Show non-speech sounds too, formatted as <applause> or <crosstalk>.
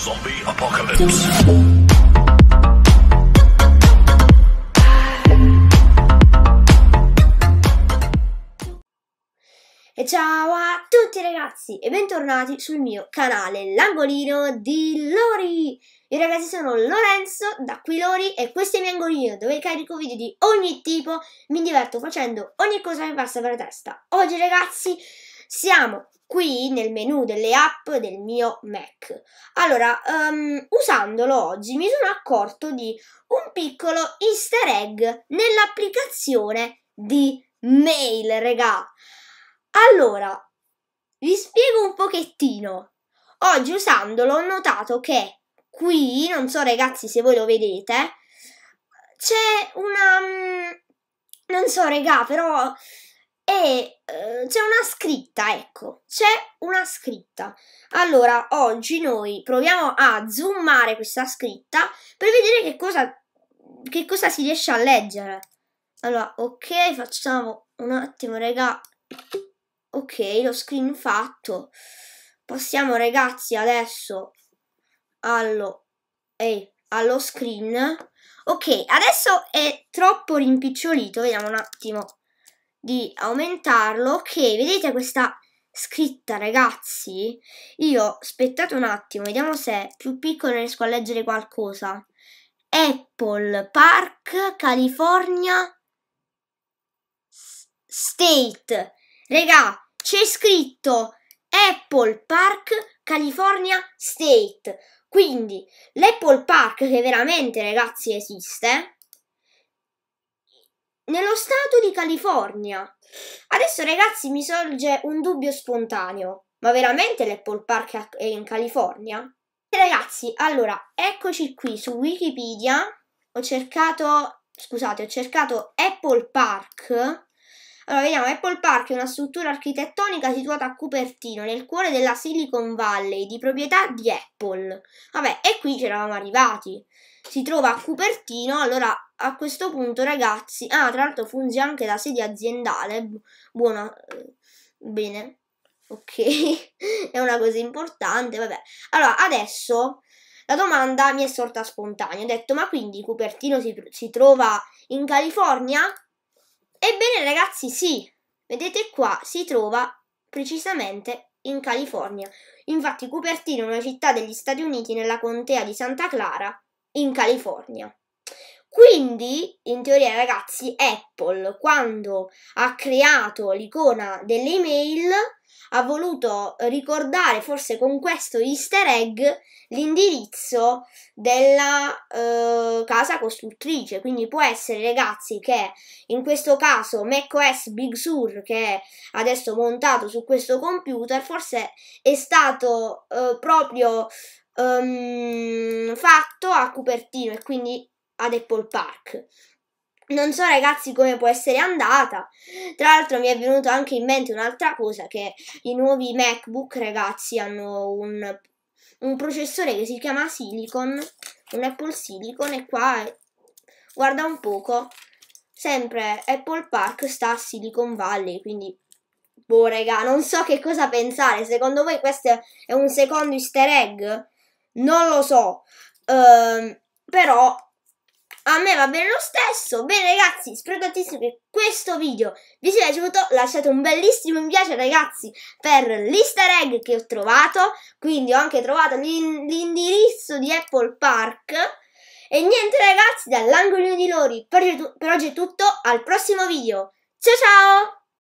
Zombie Apocalypse. E ciao a tutti ragazzi e bentornati sul mio canale L'Angolino di Lori Io ragazzi sono Lorenzo da qui Lori e questo è il mio angolino dove carico video di ogni tipo Mi diverto facendo ogni cosa che passa per la testa Oggi ragazzi siamo qui nel menu delle app del mio Mac. Allora, um, usandolo oggi mi sono accorto di un piccolo easter egg nell'applicazione di mail, regà. Allora, vi spiego un pochettino. Oggi usandolo ho notato che qui, non so ragazzi se voi lo vedete, c'è una... Mm, non so regà, però e eh, c'è una scritta, ecco, c'è una scritta. Allora, oggi noi proviamo a zoomare questa scritta per vedere che cosa, che cosa si riesce a leggere. Allora, ok, facciamo un attimo, raga. Ok, lo screen fatto. Passiamo, ragazzi, adesso allo, eh, allo screen. Ok, adesso è troppo rimpicciolito, vediamo un attimo di aumentarlo che vedete questa scritta ragazzi io aspettate un attimo vediamo se più piccolo riesco a leggere qualcosa Apple Park California State regà c'è scritto Apple Park California State quindi l'Apple Park che veramente ragazzi esiste nello stato di California. Adesso ragazzi mi sorge un dubbio spontaneo, ma veramente l'Apple Park è in California? ragazzi, allora, eccoci qui su Wikipedia, ho cercato, scusate, ho cercato Apple Park allora, vediamo, Apple Park è una struttura architettonica situata a Cupertino, nel cuore della Silicon Valley, di proprietà di Apple. Vabbè, e qui ci eravamo arrivati. Si trova a Cupertino, allora a questo punto, ragazzi, ah, tra l'altro funge anche da sedia aziendale, buona, eh, bene, ok, <laughs> è una cosa importante, vabbè. Allora, adesso la domanda mi è sorta spontanea, ho detto, ma quindi Cupertino si, si trova in California? Ebbene, ragazzi, sì, vedete qua, si trova precisamente in California. Infatti Cupertino è una città degli Stati Uniti nella contea di Santa Clara, in California. Quindi, in teoria, ragazzi, Apple quando ha creato l'icona dell'email ha voluto ricordare, forse con questo easter egg, l'indirizzo della eh, casa costruttrice. Quindi può essere, ragazzi, che in questo caso macOS Big Sur, che è adesso montato su questo computer, forse è stato eh, proprio. Um, fatto a Cupertino e quindi ad Apple Park. Non so ragazzi come può essere andata. Tra l'altro mi è venuto anche in mente un'altra cosa che i nuovi MacBook ragazzi hanno un, un processore che si chiama Silicon, un Apple Silicon e qua guarda un poco, sempre Apple Park sta a Silicon Valley, quindi boh raga, non so che cosa pensare. Secondo voi questo è un secondo easter egg? Non lo so. Ehm, però a me va bene lo stesso. Bene ragazzi, spero tantissimo che questo video vi sia piaciuto. Lasciate un bellissimo mi piace ragazzi per l'easter egg che ho trovato. Quindi ho anche trovato l'indirizzo di Apple Park. E niente ragazzi, dall'angolino di Lori per oggi è tutto. Al prossimo video. Ciao ciao!